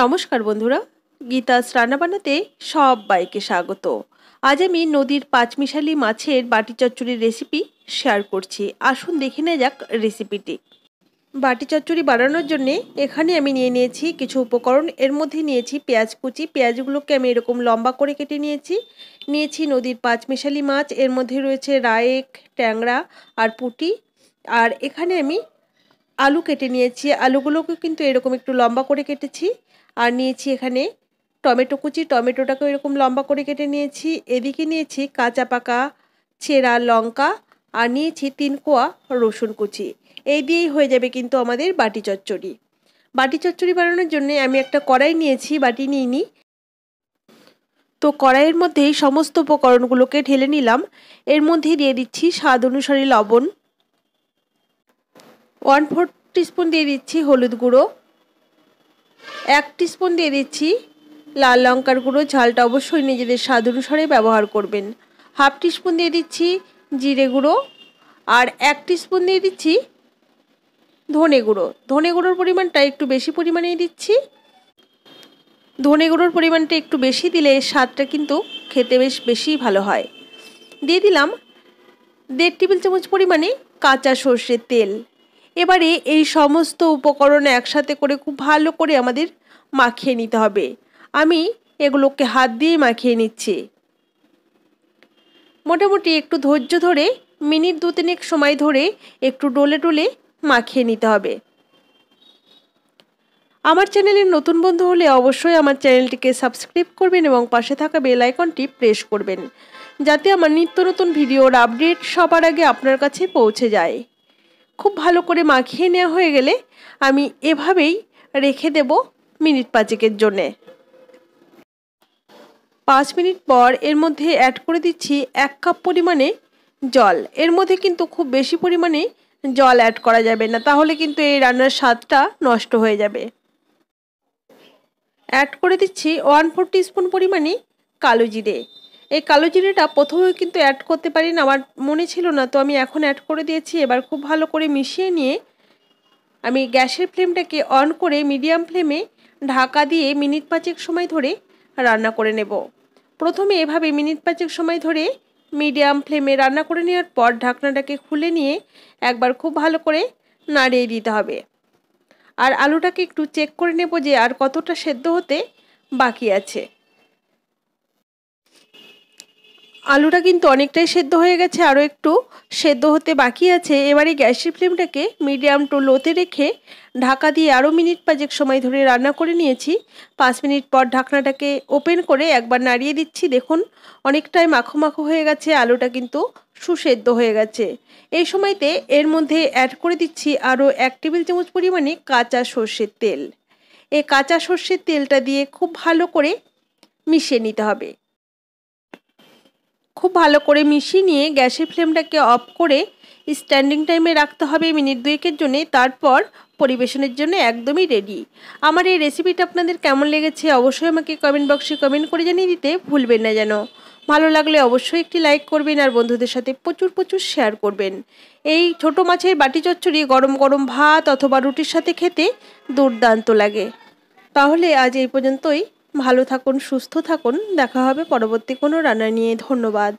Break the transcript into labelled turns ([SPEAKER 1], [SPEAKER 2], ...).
[SPEAKER 1] নমস্কার বন্ধুরা গীতাস রান্নাবান্নাতে বাইকে স্বাগত আজ আমি নদীর পাঁচমিশালি মাছের বাটি চচ্চড়ির রেসিপি শেয়ার করছি আসুন দেখে নেওয়া যাক রেসিপিটি বাটি চচ্চড়ি বানানোর জন্য এখানে আমি নিয়ে নিয়েছি কিছু উপকরণ এর মধ্যে নিয়েছি পেঁয়াজ কুচি পেঁয়াজগুলোকে আমি এরকম লম্বা করে কেটে নিয়েছি নিয়েছি নদীর পাঁচমিশালি মাছ এর মধ্যে রয়েছে রায়েক ট্যাংরা আর পুটি আর এখানে আমি আলু কেটে নিয়েছি আলুগুলোকে কিন্তু এরকম একটু লম্বা করে কেটেছি আর নিয়েছি এখানে টমেটো কুচি টমেটোটাকেও এরকম লম্বা করে কেটে নিয়েছি এদিকে নিয়েছি কাঁচা পাকা ছেঁড়া লঙ্কা আর নিয়েছি তিন কোয়া রসুন কুচি এই দিয়েই হয়ে যাবে কিন্তু আমাদের বাটি চচ্চড়ি বাটি চচ্চড়ি বানানোর জন্য আমি একটা কড়াই নিয়েছি বাটি নিইনি তো কড়াইয়ের মধ্যেই সমস্ত উপকরণগুলোকে ঢেলে নিলাম এর মধ্যে দিয়ে দিচ্ছি স্বাদ অনুসারে লবণ ওয়ান ফোর টিস্পুন দিয়ে দিচ্ছি হলুদ গুঁড়ো এক টিস্পুন দিয়ে দিচ্ছি লাল লঙ্কার গুঁড়ো ঝালটা অবশ্যই নিজেদের স্বাদ অনুসারে ব্যবহার করবেন হাফ টিস্পুন দিয়ে দিচ্ছি জিরে গুঁড়ো আর এক টিস্পুন দিয়ে দিচ্ছি ধনে গুঁড়ো ধনে গুঁড়োর পরিমাণটা একটু বেশি পরিমাণেই দিচ্ছি ধনে গুঁড়োর পরিমাণটা একটু বেশি দিলে স্বাদটা কিন্তু খেতে বেশ বেশি ভালো হয় দিয়ে দিলাম দেড় টেবিল চামচ পরিমাণে কাঁচা সর্ষের তেল এবারে এই সমস্ত উপকরণ একসাথে করে খুব ভালো করে আমাদের মাখিয়ে নিতে হবে আমি এগুলোকে হাত দিয়ে মাখিয়ে নিচ্ছি মোটামুটি একটু ধৈর্য ধরে মিনিট দু তিনেক সময় ধরে একটু ডোলে ডোলে মাখিয়ে নিতে হবে আমার চ্যানেলের নতুন বন্ধু হলে অবশ্যই আমার চ্যানেলটিকে সাবস্ক্রাইব করবেন এবং পাশে থাকা বেল আইকনটি প্রেস করবেন যাতে আমার নিত্য নতুন ভিডিওর আপডেট সবার আগে আপনার কাছে পৌঁছে যায় খুব ভালো করে মাখিয়ে নেওয়া হয়ে গেলে আমি এভাবেই রেখে দেব মিনিট পাঁচেকের জন্যে পাঁচ মিনিট পর এর মধ্যে অ্যাড করে দিচ্ছি এক কাপ পরিমাণে জল এর মধ্যে কিন্তু খুব বেশি পরিমাণে জল অ্যাড করা যাবে না তাহলে কিন্তু এই রান্নার স্বাদটা নষ্ট হয়ে যাবে অ্যাড করে দিচ্ছি ওয়ান ফোর টিস্পুন পরিমাণে কালো জিরে এই কালো চিনিটা প্রথমে কিন্তু অ্যাড করতে পারি না আমার মনে ছিল না তো আমি এখন অ্যাড করে দিয়েছি এবার খুব ভালো করে মিশিয়ে নিয়ে আমি গ্যাসের ফ্লেমটাকে অন করে মিডিয়াম ফ্লেমে ঢাকা দিয়ে মিনিট পাঁচেক সময় ধরে রান্না করে নেব প্রথমে এভাবে মিনিট পাঁচেক সময় ধরে মিডিয়াম ফ্লেমে রান্না করে নেওয়ার পর ঢাকনাটাকে খুলে নিয়ে একবার খুব ভালো করে নাড়িয়ে দিতে হবে আর আলুটাকে একটু চেক করে নেব যে আর কতটা সেদ্ধ হতে বাকি আছে আলুটা কিন্তু অনেকটাই সেদ্ধ হয়ে গেছে আরও একটু সেদ্ধ হতে বাকি আছে এবারে গ্যাসের ফ্লেমটাকে মিডিয়াম টু লোতে রেখে ঢাকা দিয়ে আরও মিনিট পাঁচেক সময় ধরে রান্না করে নিয়েছি পাঁচ মিনিট পর ঢাকনাটাকে ওপেন করে একবার নাড়িয়ে দিচ্ছি দেখুন অনেকটাই মাখো মাখো হয়ে গেছে আলুটা কিন্তু সুসেদ্ধ হয়ে গেছে এই সময়তে এর মধ্যে অ্যাড করে দিচ্ছি আরও এক টেবিল চামচ পরিমাণে কাঁচা সর্ষের তেল এই কাঁচা সর্ষের তেলটা দিয়ে খুব ভালো করে মিশিয়ে নিতে হবে খুব ভালো করে মিশিয়ে নিয়ে গ্যাসের ফ্লেমটাকে অফ করে স্ট্যান্ডিং টাইমে রাখতে হবে মিনিট দুয়েকের জন্যে তারপর পরিবেশনের জন্য একদমই রেডি আমার এই রেসিপিটা আপনাদের কেমন লেগেছে অবশ্যই আমাকে কমেন্ট বক্সে কমেন্ট করে জানিয়ে দিতে ভুলবেন না যেন ভালো লাগলে অবশ্যই একটি লাইক করবেন আর বন্ধুদের সাথে প্রচুর প্রচুর শেয়ার করবেন এই ছোট মাছের বাটি চচ্চড়ি গরম গরম ভাত অথবা রুটির সাথে খেতে দুর্দান্ত লাগে তাহলে আজ এই পর্যন্তই ভালো থাকুন সুস্থ থাকুন দেখা হবে পরবর্তী কোনো রান্না নিয়ে ধন্যবাদ